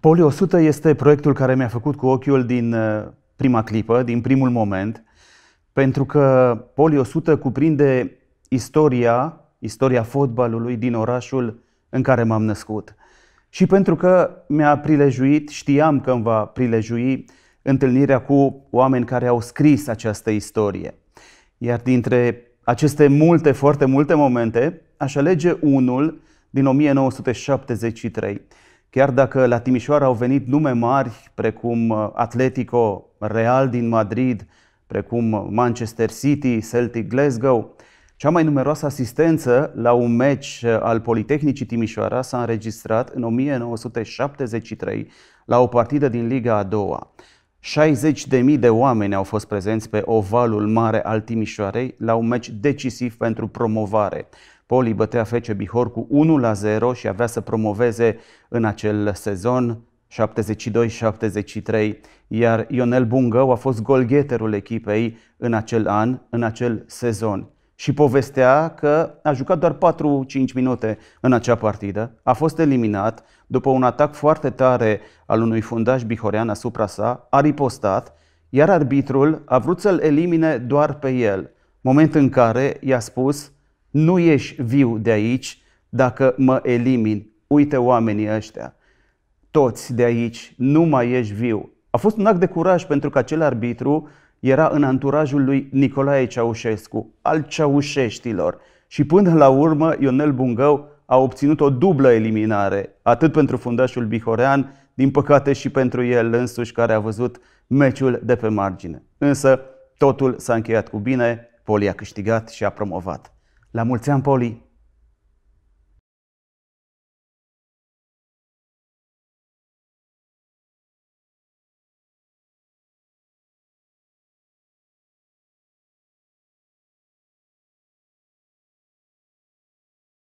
Poli 100 este proiectul care mi-a făcut cu ochiul din uh, prima clipă, din primul moment, pentru că Poli 100 cuprinde istoria, istoria fotbalului din orașul în care m-am născut. Și pentru că mi-a prilejuit, știam că îmi va prilejui întâlnirea cu oameni care au scris această istorie. Iar dintre aceste multe, foarte multe momente, aș alege unul din 1973. Chiar dacă la Timișoara au venit nume mari, precum uh, Atletico, Real din Madrid, precum uh, Manchester City, Celtic Glasgow, cea mai numeroasă asistență la un meci uh, al Politehnicii Timișoara s-a înregistrat în 1973 la o partidă din Liga a doua. 60.000 de oameni au fost prezenți pe ovalul mare al Timișoarei la un meci decisiv pentru promovare. Poli bătea Fece Bihor cu 1 la 0 și avea să promoveze în acel sezon 72-73, iar Ionel Bungău a fost golgheterul echipei în acel an, în acel sezon și povestea că a jucat doar 4-5 minute în acea partidă, a fost eliminat după un atac foarte tare al unui fundaș bihorean asupra sa, a ripostat, iar arbitrul a vrut să-l elimine doar pe el, moment în care i-a spus nu ești viu de aici dacă mă elimin, uite oamenii ăștia, toți de aici, nu mai ești viu. A fost un act de curaj pentru că acel arbitru era în anturajul lui Nicolae Ceaușescu, al ceaușeștilor. Și până la urmă, Ionel Bungău a obținut o dublă eliminare, atât pentru fundașul Bihorean, din păcate și pentru el însuși care a văzut meciul de pe margine. Însă totul s-a încheiat cu bine, Poli a câștigat și a promovat. La mulți ani, Poli!